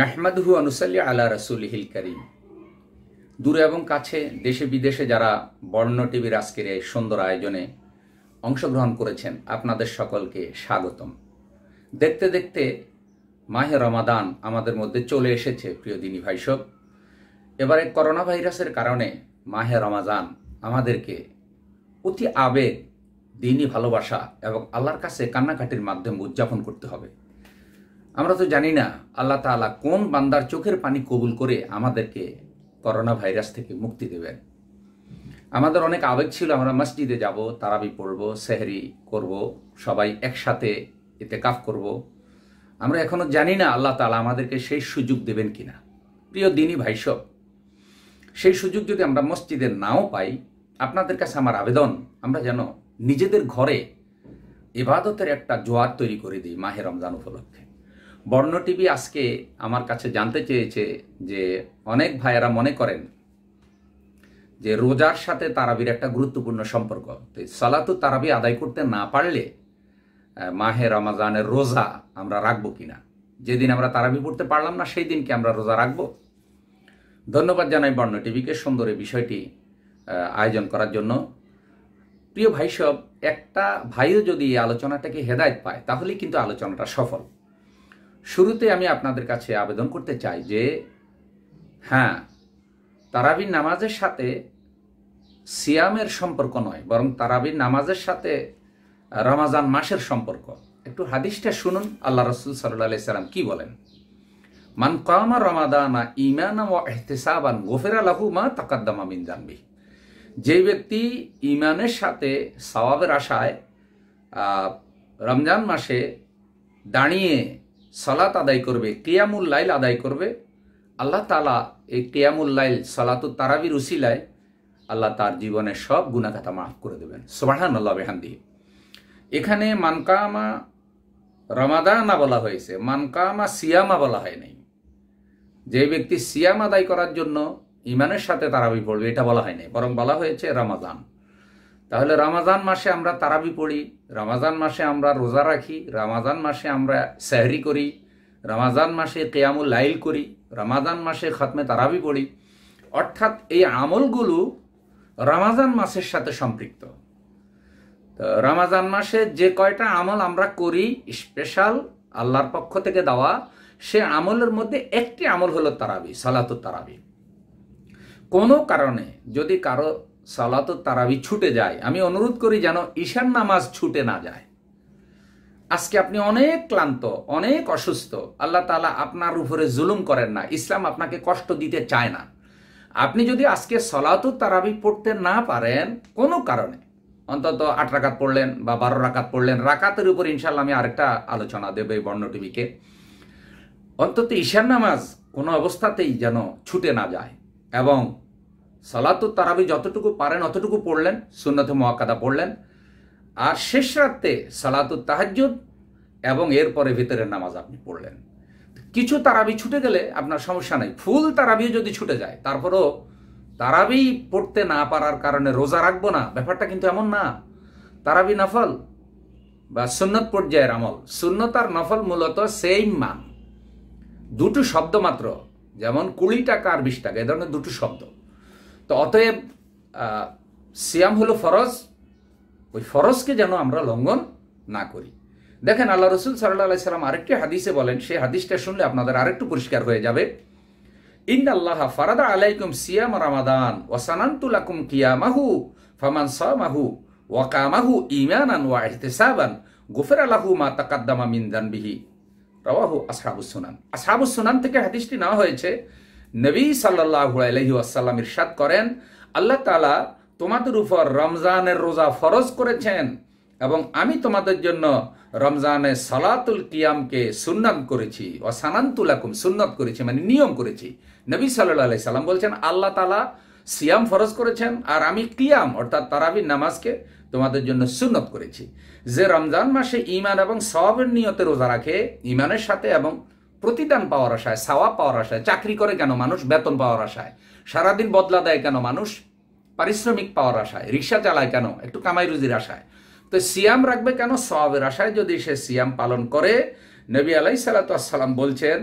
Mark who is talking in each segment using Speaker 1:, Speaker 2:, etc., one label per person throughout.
Speaker 1: নাহমাদহু আনুসাল্লি আলা রাসুলহিল করিম দূরে এবং কাছে দেশে বিদেশে যারা বর্ণ টিভির আজকের এই সুন্দর আয়োজনে অংশগ্রহণ করেছেন আপনাদের সকলকে স্বাগতম দেখতে দেখতে মাহে রমাদান আমাদের মধ্যে চলে এসেছে প্রিয় দিনী ভাইসব এবারে করোনা ভাইরাসের কারণে মাহে রমাজান আমাদেরকে অতি আবেগ দিনই ভালোবাসা এবং আল্লাহর কাছে কান্নাকাটির মাধ্যমে উদযাপন করতে হবে আমরা তো জানি না আল্লাহ তালা কোন বান্দার চোখের পানি কবুল করে আমাদেরকে করোনা ভাইরাস থেকে মুক্তি দেবেন আমাদের অনেক আবেগ ছিল আমরা মসজিদে যাব তারাবি পড়ব সেহরি করব সবাই একসাথে এতে কাফ করব আমরা এখনও জানি না আল্লাহ তালা আমাদেরকে সেই সুযোগ দেবেন কিনা প্রিয় দিনই ভাইসব সেই সুযোগ যদি আমরা মসজিদে নাও পাই আপনাদের কাছে আমার আবেদন আমরা যেন নিজেদের ঘরে এবাদতের একটা জোয়ার তৈরি করে দিই মাহে রমজান উপলক্ষে বর্ণ টিভি আজকে আমার কাছে জানতে চেয়েছে যে অনেক ভাইয়েরা মনে করেন যে রোজার সাথে তারাবির একটা গুরুত্বপূর্ণ সম্পর্ক তো সালাতু তারাবি আদায় করতে না পারলে মাহে রমাজানের রোজা আমরা রাখবো কিনা যেদিন আমরা তারাবি পড়তে পারলাম না সেই দিনকে আমরা রোজা রাখবো ধন্যবাদ জানাই বর্ণ টিভিকে সুন্দর এই বিষয়টি আয়োজন করার জন্য প্রিয় ভাইসব একটা ভাইও যদি এই আলোচনাটাকে হেদায়ত পায় তাহলেই কিন্তু আলোচনাটা সফল শুরুতে আমি আপনাদের কাছে আবেদন করতে চাই যে হ্যাঁ তারাবির নামাজের সাথে সিয়ামের সম্পর্ক নয় বরং তারাবির নামাজের সাথে রমাজান মাসের সম্পর্ক একটু হাদিসটা শুনুন আল্লাহ রসুল সাল্লাহ সাল্লাম কি বলেন মান কামা রমাদানা ইমানা ও এহতেসাবান গোফেরা লাহু মা তাকাদ্দামা মিন জানবি যে ব্যক্তি ইমানের সাথে সওয়াবের আশায় রমজান মাসে দাঁড়িয়ে সালাত আদায় করবে কেয়ামুল লাইল আদায় করবে আল্লাহ তালা এই কেয়ামুল লাইল সালাতুল তারাবির উসিলায় আল্লাহ তার জীবনের সব গুণাখাতা মাফ করে দেবেন সোবাহান আল্লাহ দিয়ে এখানে মানকামা রমাদানা বলা হয়েছে মানকামা সিয়ামা বলা হয় নাই যে ব্যক্তি সিয়াম আদায় করার জন্য ইমানের সাথে তারাবি পড়বে এটা বলা হয় নাই বরং বলা হয়েছে রমাদান তাহলে রামাজান মাসে আমরা তারাবি পড়ি রামাজান মাসে আমরা রোজা রাখি রামাজান মাসে আমরা স্যাহরি করি রামাজান মাসে কেয়ামুল লাইল করি রামাজান মাসে খাতমে তারাবি পড়ি অর্থাৎ এই আমলগুলো রামাজান মাসের সাথে সম্পৃক্ত রামাজান মাসে যে কয়টা আমল আমরা করি স্পেশাল আল্লাহর পক্ষ থেকে দেওয়া সে আমলের মধ্যে একটি আমল হলো তারাবি সালাত তারাবি কোনো কারণে যদি কারো সালাত তারাবি ছুটে যায় আমি অনুরোধ করি যেন ঈশান নামাজ ছুটে না যায় আজকে আপনি অনেক ক্লান্ত অনেক অসুস্থ আল্লাহ তালা আপনার উপরে জুলুম করেন না ইসলাম আপনাকে কষ্ট দিতে চায় না আপনি যদি আজকে সলাতুর তারাবি পড়তে না পারেন কোনো কারণে অন্তত আট রাকাত পড়লেন বা বারো রাকাত পড়লেন রাকাতের উপর ইনশাল্লাহ আমি আরেকটা আলোচনা দেবো এই বর্ণটিভিকে অন্তত ঈশান নামাজ কোনো অবস্থাতেই যেন ছুটে না যায় এবং সালাতুল তারাবি যতটুকু পারেন অতটুকু পড়লেন সুন্নত মোয়াক্কাদা পড়লেন আর শেষ রাত্রে সালাতুল তাহাজুদ এবং এরপরে ভিতরের নামাজ আপনি পড়লেন কিছু তারাবি ছুটে গেলে আপনার সমস্যা নাই ফুল তারাবিও যদি ছুটে যায় তারপরও তারাবি পড়তে না পারার কারণে রোজা রাখবো না ব্যাপারটা কিন্তু এমন না তারাবি নফল বা সুন্নত পর্যায়ের আমল সুন্নত আর নফল মূলত সেইম মান দুটো শব্দ মাত্র যেমন কুড়ি টাকা আর বিশ টাকা এ ধরনের দুটো শব্দ তো অতএব সিয়াম হলো ফরজ ওই ফরজকে যেন আমরা লঙ্ঘন না করি দেখেন আল্লাহ রসুল সাল্লাহ সাল্লাম আরেকটি হাদিসে বলেন সেই হাদিসটা শুনলে আপনাদের আরেকটু পরিষ্কার হয়ে যাবে ইন আল্লাহ ফারাদা আলাইকুম সিয়াম রামাদান ওয়াসানান্তুলাকুম কিয়ামাহু ফামান সামাহু ওয়াকামাহু ইমানান ওয়া ইহতিসাবান গুফের আলাহু মা তাকাদ্দামা মিন দানবিহি রাওয়াহু আসহাবুস সুনান আসহাবুস সুনান থেকে হাদিসটি নেওয়া হয়েছে নবী সাল্লাহ আলহি আসাল্লাম ইরশাদ করেন আল্লাহ তালা তোমাদের উপর রমজানের রোজা ফরজ করেছেন এবং আমি তোমাদের জন্য রমজানে সালাতুল কিয়ামকে সুন্নাত করেছি ও সানান্তুলাকুম সুন্নত করেছি মানে নিয়ম করেছি নবী সাল্লাহ আলাই সাল্লাম বলছেন আল্লাহ তালা সিয়াম ফরজ করেছেন আর আমি কিয়াম অর্থাৎ তারাবি নামাজকে তোমাদের জন্য সুন্নত করেছি যে রমজান মাসে ইমান এবং সবের নিয়তে রোজা রাখে ইমানের সাথে এবং প্রতিদান পাওয়ার আশায় সাওয়া পাওয়ার আশায় চাকরি করে কেন মানুষ বেতন পাওয়ার আশায় সারাদিন বদলা দেয় কেন মানুষ পারিশ্রমিক পাওয়ার আশায় রিক্সা চালায় কেন একটু কামাই রুজির আশায় তো সিয়াম রাখবে কেন সওয়াবের আশায় যদি সে সিয়াম পালন করে নবী আলাই সালাতাম বলছেন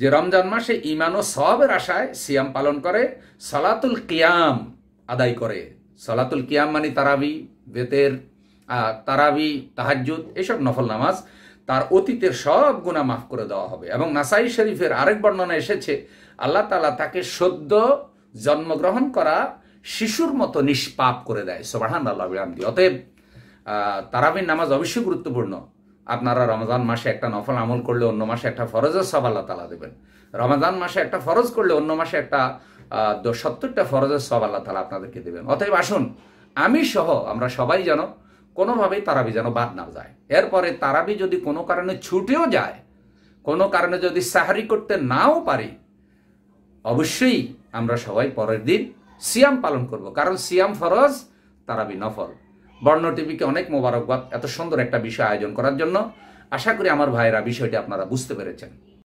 Speaker 1: যে রমজান মাসে ইমান ও সওয়াবের আশায় সিয়াম পালন করে সালাতুল কিয়াম আদায় করে সালাতুল কিয়াম মানে তারাবি বেতের তারাবি তাহাজুদ এসব নফল নামাজ তার অতীতের সব গুণা মাফ করে দেওয়া হবে এবং নাসাই শরীফের আরেক বর্ণনা এসেছে আল্লাহ তালা তাকে সদ্য জন্মগ্রহণ করা শিশুর মতো নিষ্পাপ করে দেয় সোবাহান আল্লাহ বিরামদি অতএব তারাবিন নামাজ অবশ্যই গুরুত্বপূর্ণ আপনারা রমজান মাসে একটা নফল আমল করলে অন্য মাসে একটা ফরজের সব আল্লাহ তালা দেবেন রমজান মাসে একটা ফরজ করলে অন্য মাসে একটা সত্তরটা ফরজের সব আল্লাহ তালা আপনাদেরকে দেবেন অতএব আসুন আমি সহ আমরা সবাই যেন কোনোভাবেই তারাবি যেন বাদ না যায় এরপরে তারাবি যদি কোনো কারণে ছুটেও যায় কোনো কারণে যদি সাহারি করতে নাও পারি অবশ্যই আমরা সবাই পরের দিন সিয়াম পালন করব কারণ সিয়াম ফরজ তারাবি নফল বর্ণ টিভিকে অনেক মোবারকবাদ এত সুন্দর একটা বিষয় আয়োজন করার জন্য আশা করি আমার ভাইয়েরা বিষয়টি আপনারা বুঝতে পেরেছেন